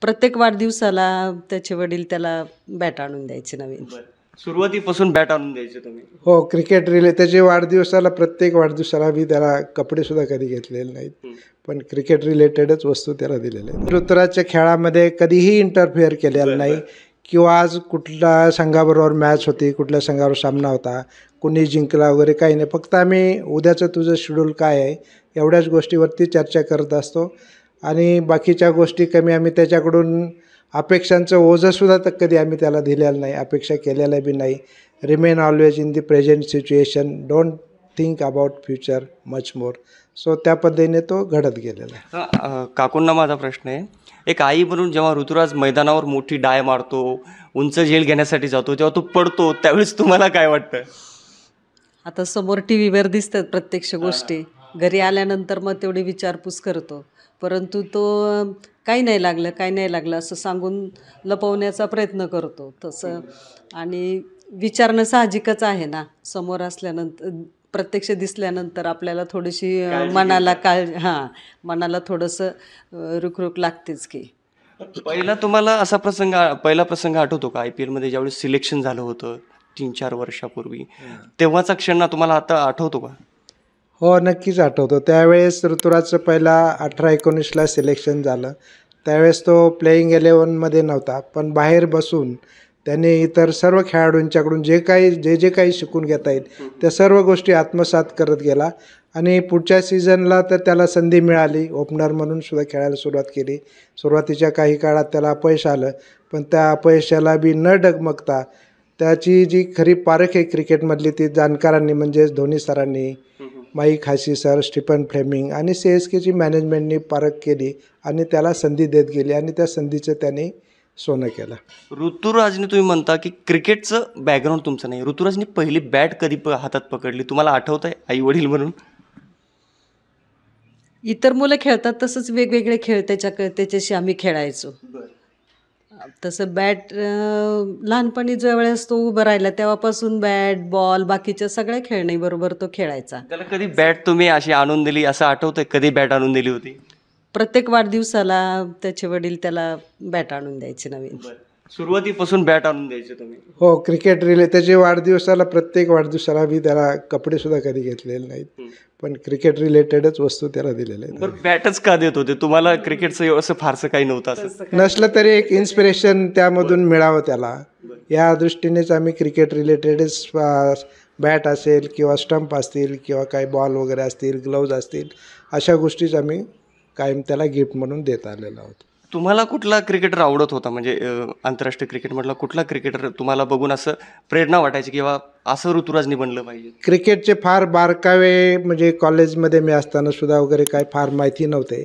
प्रत्येक वाढदिवसाला त्याचे वडील त्याला बॅट आणून द्यायचे नवीन सुरुवातीपासून बॅट आणून द्यायचे तुम्ही हो क्रिकेट रिले त्याचे वाढदिवसाला प्रत्येक वाढदिवसाला मी त्याला कपडे सुद्धा कधी घेतलेले नाहीत पण क्रिकेट रिलेटेडच वस्तू त्याला दिलेल्या आहेत खेळामध्ये कधीही इंटरफिअर केलेला नाही किंवा आज कुठल्या संघाबरोबर मॅच होती कुठल्या संघावर सामना होता कुणी जिंकला वगैरे काही नाही फक्त आम्ही उद्याचं तुझं शेड्यूल काय आहे एवढ्याच गोष्टीवरती चर्चा करत असतो आणि बाकीच्या गोष्टी कमी आम्ही त्याच्याकडून अपेक्षांचं ओझंसुद्धा तर कधी आम्ही त्याला दिलेलं नाही अपेक्षा केलेल्या बी नाही remain always in the present situation don't think about future much more so त्या पद्धतीने तो घडत गेलेला आहे काकूंना माझा प्रश्न आहे एक आई म्हणून जेव्हा ऋतुराज मैदानावर मोठी डाय मारतो उंच झेल घेण्यासाठी जातो तेव्हा तो पडतो त्यावेळेस तुम्हाला काय वाटतं आता समोर टी व्हीवर दिसतात प्रत्यक्ष गोष्टी घरी आल्यानंतर मग तेवढी विचारपूस करतो परंतु तो काही नाही लागलं काही नाही लागलं असं सांगून लपवण्याचा प्रयत्न करतो तसं आणि विचारणं साहजिकच आहे ना समोर असल्यानंतर प्रत्यक्ष दिसल्यानंतर आपल्याला थोडीशी मनाला काळ हां मनाला थोडंसं रुखरुख लागतेच की पहिला तुम्हाला असा प्रसंग पहिला प्रसंग आठवतो का आय पी एलमध्ये ज्यावेळेस सिलेक्शन झालं होतं तीन चार वर्षापूर्वी तेव्हाचा क्षण तुम्हाला आता आठवतो का हो नक्कीच आठवतो त्यावेळेस ऋतुराजचं पहिला अठरा एकोणीसला सिलेक्शन झालं त्यावेळेस तो प्लेईंग इलेवनमध्ये नव्हता पण बाहेर बसून त्याने इतर सर्व खेळाडूंच्याकडून जे काही जे जे काही शिकून घेता येईल त्या सर्व गोष्टी आत्मसात करत गेला आणि पुढच्या सीझनला तर त्याला संधी मिळाली ओपनर म्हणून सुद्धा खेळायला सुरुवात केली सुरुवातीच्या काही काळात त्याला अपयश आलं पण त्या अपयशाला बी न डगमगता त्याची जी खरी पारख आहे क्रिकेटमधली ती जाणकारांनी म्हणजेच धोनी सरांनी माईक सर स्टीफन फ्लेमिंग आणि सी एस केची मॅनेजमेंटनी पारख केली आणि त्याला संधी देत गेली आणि त्या संधीचं त्याने सोनं केलं ऋतुराजने तुम्ही म्हणता की क्रिकेटचं बॅकग्राऊंड तुमचं नाही ऋतुराजने पहिली बॅट कधी प हातात पकडली तुम्हाला आठवत आहे आई वडील म्हणून इतर मुलं खेळतात तसंच वेगवेगळे खेळ त्याच्या त्याच्याशी आम्ही खेळायचो तसं बॅट लहानपणी ज्या वेळेस तो उभं राहिला तेव्हापासून बॅट बॉल बाकीच्या सगळ्या बरोबर तो खेळायचा त्याला कधी बॅट तुम्ही अशी आणून दिली असं आठवतंय कधी बॅट आणून दिली होती प्रत्येक वाढदिवसाला त्याचे वडील त्याला बॅट आणून द्यायचे नवीन सुरुवातीपासून बॅट आणून द्यायचे तुम्ही हो क्रिकेट रिले त्याचे वाढदिवसाला प्रत्येक वाढदिवसाला मी त्याला कपडे सुद्धा कधी घेतलेले नाहीत पण क्रिकेट रिलेटेडच वस्तू त्याला दिलेल्या आहेत बॅटच का देत होते तुम्हाला क्रिकेटचं असं फारसं काही नव्हतं असं नसलं तरी एक इन्स्पिरेशन त्यामधून मिळावं त्याला या दृष्टीनेच आम्ही क्रिकेट रिलेटेडच बॅट असेल किंवा स्टंप असतील किंवा काही बॉल वगैरे असतील ग्लोव्ज असतील अशा गोष्टीच आम्ही कायम त्याला गिफ्ट म्हणून देत आलेलो आहोत तुम्हाला कुठला क्रिकेटर आवडत होता म्हणजे आंतरराष्ट्रीय क्रिकेट म्हटलं कुठला क्रिकेटर तुम्हाला बघून असं प्रेरणा वाटायची किंवा असं ऋतुराजनी बनलं पाहिजे क्रिकेटचे फार बारकावे म्हणजे कॉलेजमध्ये मी असताना सुद्धा वगैरे काय फार माहिती नव्हते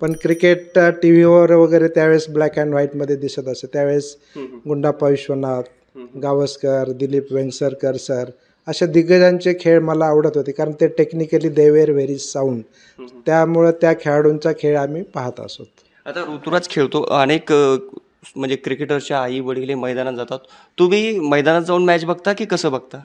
पण क्रिकेट टी व्हीवर वगैरे त्यावेळेस ब्लॅक अँड व्हाईटमध्ये दिसत असे त्यावेळेस गुंडाप्पा विश्वनाथ गावस्कर दिलीप वेंगसरकर सर अशा दिग्गजांचे खेळ मला आवडत होते कारण ते technically they were very sound त्यामुळं त्या खेळाडूंचा खेळ आम्ही पाहत असोत आता ऋतुराज खेळतो अनेक म्हणजे क्रिकेटरच्या आई वडील मैदानात जातात तुम्ही मैदानात जाऊन मॅच बघता की कसं बघता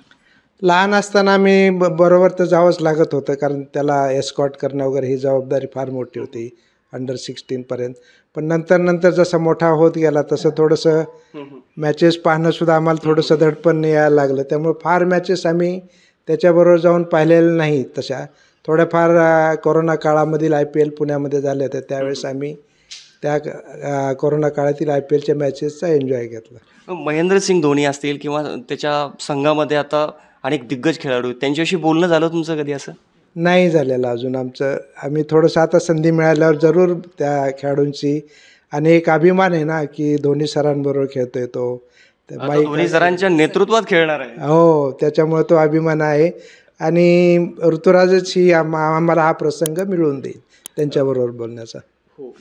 लहान असताना मी ब बरोबर तर जावंच लागत होतं कारण त्याला एस्कॉट करणं वगैरे ही जबाबदारी फार मोठी होती अंडर सिक्स्टीनपर्यंत पण नंतर नंतर जसा मोठा होत गेला तसं थोडंसं मॅचेस पाहणंसुद्धा आम्हाला थोडंसं धडपण यायला लागलं त्यामुळे फार मॅचेस आम्ही त्याच्याबरोबर जाऊन पाहिलेले नाही तशा थोड्याफार कोरोना काळामधील आय पी एल पुण्यामध्ये झाले होते त्यावेळेस आम्ही त्या कोरोना काळातील आय पी एलच्या मॅचेसचा एन्जॉय घेतला महेंद्रसिंग धोनी असतील किंवा त्याच्या संघामध्ये आता अनेक दिग्गज खेळाडू त्यांच्याशी बोलणं झालं तुमचं कधी असं नाही झालेलं अजून आमचं आम्ही थोडंसं आता संधी मिळाल्यावर जरूर त्या खेळाडूंची आणि एक अभिमान आहे ना की धोनी सरांबरोबर खेळतोय तो धोनी सरांच्या नेतृत्वात खेळणार आहे हो त्याच्यामुळे तो अभिमान आहे आणि ऋतुराजच ही आम्हाला हा प्रसंग मिळवून देईल त्यांच्याबरोबर बोलण्याचा हो